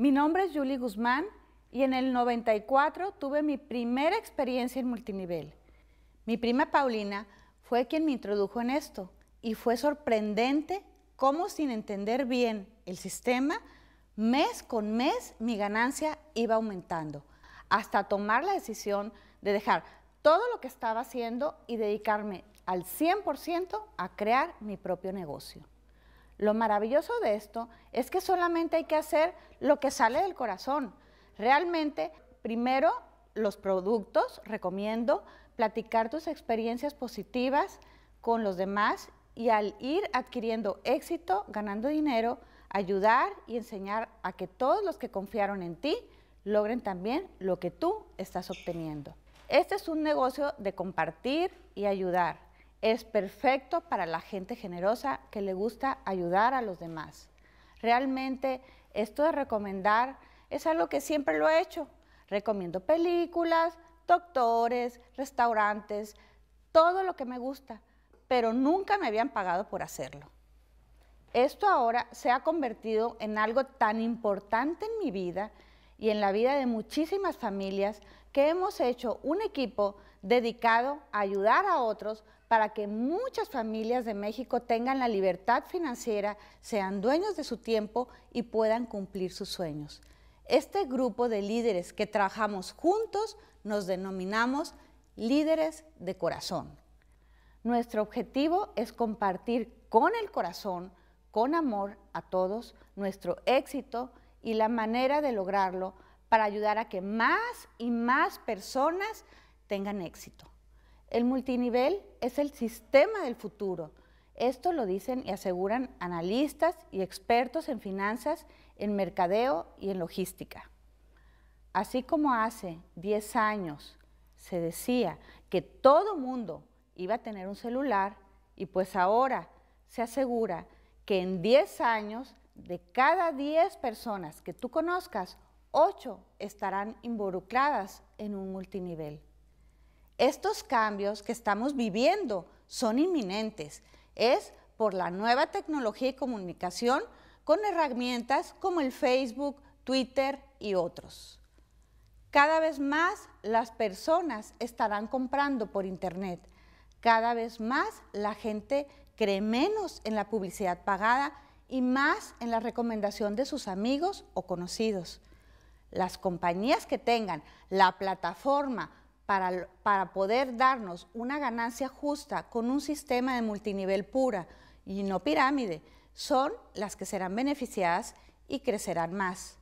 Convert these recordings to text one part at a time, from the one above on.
Mi nombre es Julie Guzmán y en el 94 tuve mi primera experiencia en multinivel. Mi prima Paulina fue quien me introdujo en esto y fue sorprendente cómo sin entender bien el sistema, mes con mes mi ganancia iba aumentando, hasta tomar la decisión de dejar todo lo que estaba haciendo y dedicarme al 100% a crear mi propio negocio. Lo maravilloso de esto es que solamente hay que hacer lo que sale del corazón. Realmente, primero los productos, recomiendo platicar tus experiencias positivas con los demás y al ir adquiriendo éxito, ganando dinero, ayudar y enseñar a que todos los que confiaron en ti logren también lo que tú estás obteniendo. Este es un negocio de compartir y ayudar. Es perfecto para la gente generosa que le gusta ayudar a los demás. Realmente esto de recomendar es algo que siempre lo he hecho. Recomiendo películas, doctores, restaurantes, todo lo que me gusta, pero nunca me habían pagado por hacerlo. Esto ahora se ha convertido en algo tan importante en mi vida y en la vida de muchísimas familias que hemos hecho un equipo dedicado a ayudar a otros para que muchas familias de México tengan la libertad financiera, sean dueños de su tiempo y puedan cumplir sus sueños. Este grupo de líderes que trabajamos juntos nos denominamos líderes de corazón. Nuestro objetivo es compartir con el corazón, con amor a todos, nuestro éxito y la manera de lograrlo para ayudar a que más y más personas tengan éxito. El multinivel es el sistema del futuro. Esto lo dicen y aseguran analistas y expertos en finanzas, en mercadeo y en logística. Así como hace 10 años se decía que todo mundo iba a tener un celular y pues ahora se asegura que en 10 años de cada 10 personas que tú conozcas, 8 estarán involucradas en un multinivel. Estos cambios que estamos viviendo son inminentes. Es por la nueva tecnología y comunicación con herramientas como el Facebook, Twitter y otros. Cada vez más las personas estarán comprando por Internet. Cada vez más la gente cree menos en la publicidad pagada y más en la recomendación de sus amigos o conocidos. Las compañías que tengan la plataforma para, poder darnos una ganancia justa con un sistema de multinivel pura y no pirámide, son las que serán beneficiadas y crecerán más.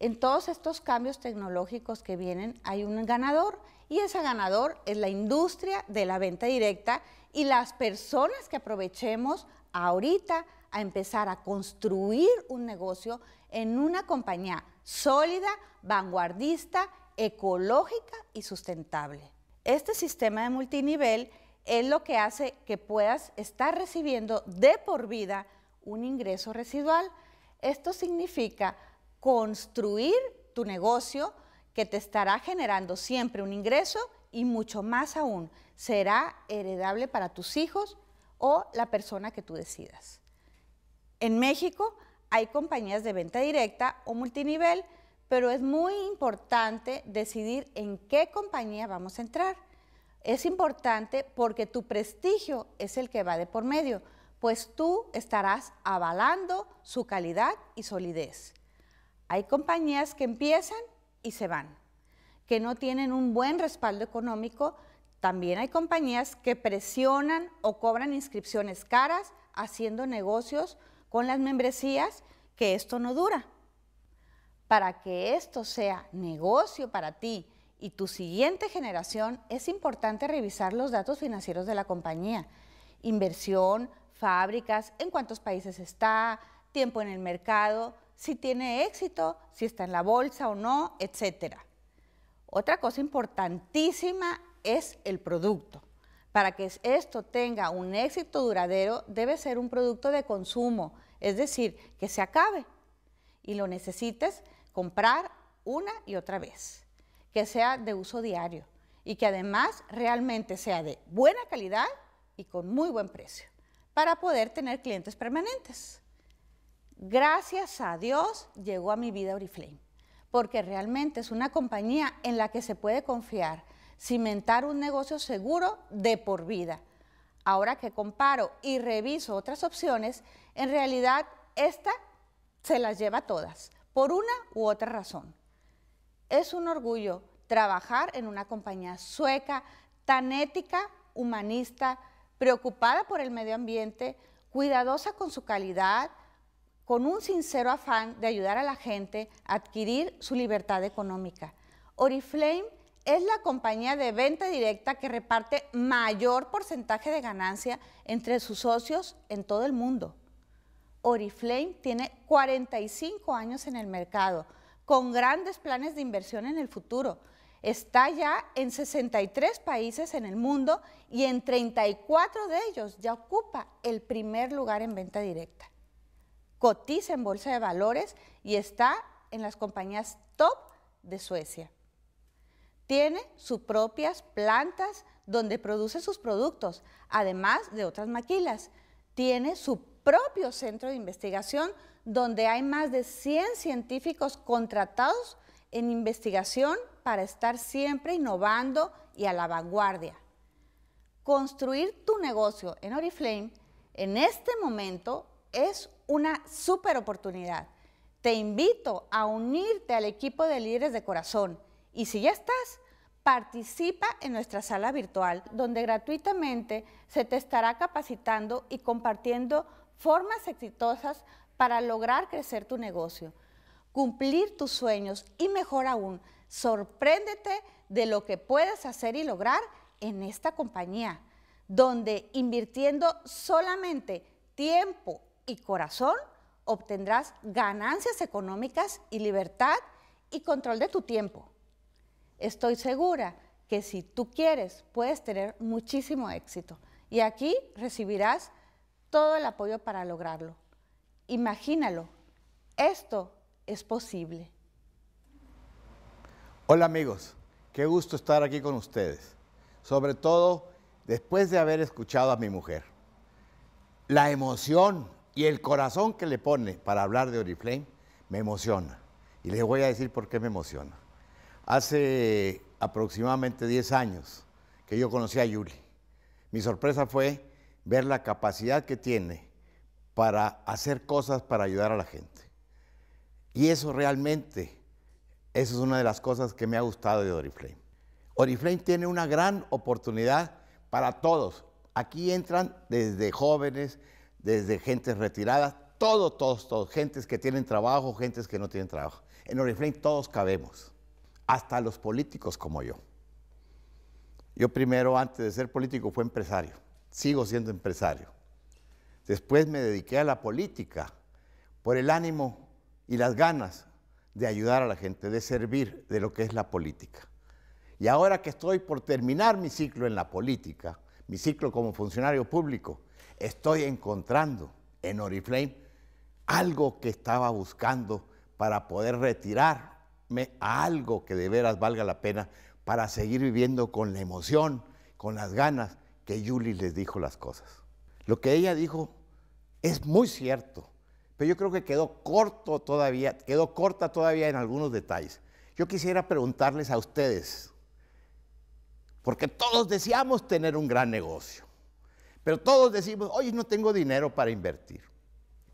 En todos estos cambios tecnológicos que vienen hay un ganador y ese ganador es la industria de la venta directa y las personas que aprovechemos ahorita a empezar a construir un negocio en una compañía sólida, vanguardista ecológica y sustentable. Este sistema de multinivel es lo que hace que puedas estar recibiendo de por vida un ingreso residual. Esto significa construir tu negocio que te estará generando siempre un ingreso y mucho más aún, será heredable para tus hijos o la persona que tú decidas. En México hay compañías de venta directa o multinivel pero es muy importante decidir en qué compañía vamos a entrar. Es importante porque tu prestigio es el que va de por medio, pues tú estarás avalando su calidad y solidez. Hay compañías que empiezan y se van, que no tienen un buen respaldo económico. También hay compañías que presionan o cobran inscripciones caras haciendo negocios con las membresías, que esto no dura para que esto sea negocio para ti y tu siguiente generación, es importante revisar los datos financieros de la compañía. Inversión, fábricas, en cuántos países está, tiempo en el mercado, si tiene éxito, si está en la bolsa o no, etc. Otra cosa importantísima es el producto. Para que esto tenga un éxito duradero, debe ser un producto de consumo, es decir, que se acabe y lo necesites comprar una y otra vez, que sea de uso diario y que además realmente sea de buena calidad y con muy buen precio para poder tener clientes permanentes. Gracias a Dios llegó a mi vida Oriflame, porque realmente es una compañía en la que se puede confiar, cimentar un negocio seguro de por vida. Ahora que comparo y reviso otras opciones, en realidad esta se las lleva todas por una u otra razón. Es un orgullo trabajar en una compañía sueca tan ética, humanista, preocupada por el medio ambiente, cuidadosa con su calidad, con un sincero afán de ayudar a la gente a adquirir su libertad económica. Oriflame es la compañía de venta directa que reparte mayor porcentaje de ganancia entre sus socios en todo el mundo. Oriflame tiene 45 años en el mercado, con grandes planes de inversión en el futuro. Está ya en 63 países en el mundo y en 34 de ellos ya ocupa el primer lugar en venta directa. Cotiza en bolsa de valores y está en las compañías top de Suecia. Tiene sus propias plantas donde produce sus productos, además de otras maquilas. Tiene su propio centro de investigación, donde hay más de 100 científicos contratados en investigación para estar siempre innovando y a la vanguardia. Construir tu negocio en Oriflame en este momento es una super oportunidad. Te invito a unirte al equipo de líderes de corazón y si ya estás, participa en nuestra sala virtual donde gratuitamente se te estará capacitando y compartiendo formas exitosas para lograr crecer tu negocio, cumplir tus sueños y mejor aún, sorpréndete de lo que puedes hacer y lograr en esta compañía, donde invirtiendo solamente tiempo y corazón, obtendrás ganancias económicas y libertad y control de tu tiempo. Estoy segura que si tú quieres, puedes tener muchísimo éxito. Y aquí recibirás todo el apoyo para lograrlo. Imagínalo, esto es posible. Hola amigos, qué gusto estar aquí con ustedes, sobre todo después de haber escuchado a mi mujer. La emoción y el corazón que le pone para hablar de Oriflame me emociona. Y les voy a decir por qué me emociona. Hace aproximadamente 10 años que yo conocí a Yuli. Mi sorpresa fue ver la capacidad que tiene para hacer cosas para ayudar a la gente. Y eso realmente, eso es una de las cosas que me ha gustado de Oriflame. Oriflame tiene una gran oportunidad para todos. Aquí entran desde jóvenes, desde gentes retiradas, todos, todos, todos, gentes que tienen trabajo, gentes que no tienen trabajo. En Oriflame todos cabemos, hasta los políticos como yo. Yo primero, antes de ser político, fue empresario sigo siendo empresario. Después me dediqué a la política por el ánimo y las ganas de ayudar a la gente, de servir de lo que es la política. Y ahora que estoy por terminar mi ciclo en la política, mi ciclo como funcionario público, estoy encontrando en Oriflame algo que estaba buscando para poder retirarme a algo que de veras valga la pena para seguir viviendo con la emoción, con las ganas que Julie les dijo las cosas. Lo que ella dijo es muy cierto, pero yo creo que quedó corto todavía, quedó corta todavía en algunos detalles. Yo quisiera preguntarles a ustedes, porque todos deseamos tener un gran negocio, pero todos decimos, oye, no tengo dinero para invertir.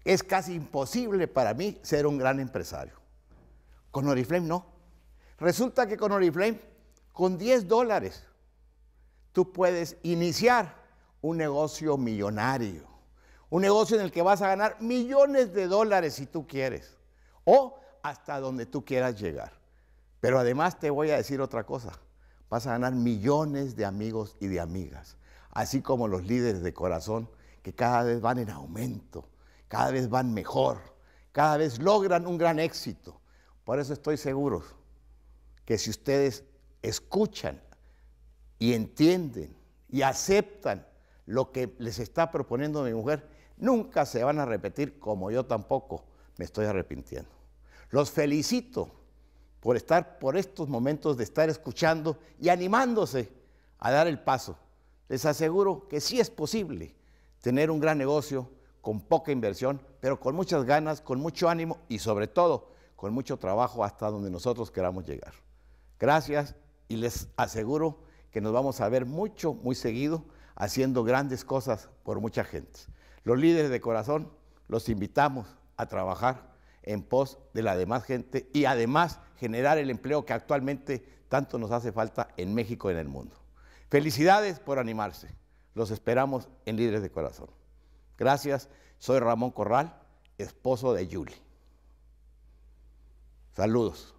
Es casi imposible para mí ser un gran empresario. Con Oriflame no. Resulta que con Oriflame, con 10 dólares, tú puedes iniciar un negocio millonario, un negocio en el que vas a ganar millones de dólares si tú quieres, o hasta donde tú quieras llegar. Pero además te voy a decir otra cosa, vas a ganar millones de amigos y de amigas, así como los líderes de corazón que cada vez van en aumento, cada vez van mejor, cada vez logran un gran éxito. Por eso estoy seguro que si ustedes escuchan y entienden y aceptan lo que les está proponiendo mi mujer, nunca se van a repetir como yo tampoco me estoy arrepintiendo. Los felicito por estar por estos momentos de estar escuchando y animándose a dar el paso. Les aseguro que sí es posible tener un gran negocio con poca inversión, pero con muchas ganas, con mucho ánimo y sobre todo con mucho trabajo hasta donde nosotros queramos llegar. Gracias y les aseguro que nos vamos a ver mucho, muy seguido, haciendo grandes cosas por mucha gente. Los líderes de corazón los invitamos a trabajar en pos de la demás gente y además generar el empleo que actualmente tanto nos hace falta en México y en el mundo. Felicidades por animarse. Los esperamos en Líderes de Corazón. Gracias. Soy Ramón Corral, esposo de Julie. Saludos.